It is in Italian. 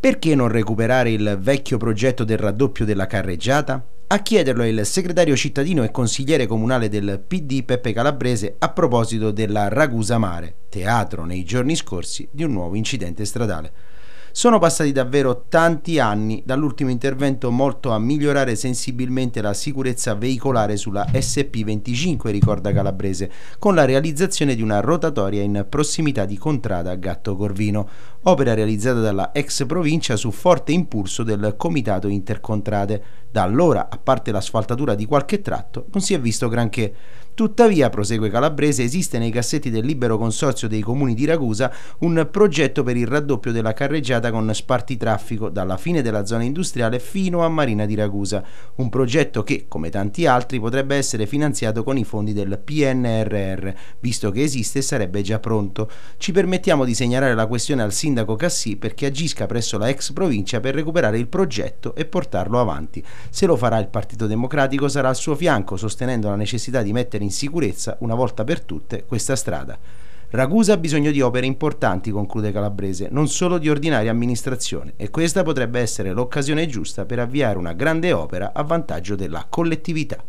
Perché non recuperare il vecchio progetto del raddoppio della carreggiata? A chiederlo è il segretario cittadino e consigliere comunale del PD Peppe Calabrese a proposito della Ragusa Mare, teatro nei giorni scorsi di un nuovo incidente stradale. Sono passati davvero tanti anni dall'ultimo intervento molto a migliorare sensibilmente la sicurezza veicolare sulla SP25, ricorda Calabrese, con la realizzazione di una rotatoria in prossimità di Contrada Gatto Corvino, opera realizzata dalla ex provincia su forte impulso del Comitato Intercontrade. Da allora, a parte l'asfaltatura di qualche tratto, non si è visto granché. Tuttavia, prosegue Calabrese, esiste nei cassetti del libero consorzio dei comuni di Ragusa un progetto per il raddoppio della carreggiata con spartitraffico dalla fine della zona industriale fino a Marina di Ragusa, un progetto che, come tanti altri, potrebbe essere finanziato con i fondi del PNRR, visto che esiste e sarebbe già pronto. Ci permettiamo di segnalare la questione al sindaco Cassì perché agisca presso la ex provincia per recuperare il progetto e portarlo avanti. Se lo farà il Partito Democratico sarà al suo fianco, sostenendo la necessità di mettere in in sicurezza una volta per tutte questa strada. Ragusa ha bisogno di opere importanti, conclude Calabrese, non solo di ordinaria amministrazione, e questa potrebbe essere l'occasione giusta per avviare una grande opera a vantaggio della collettività.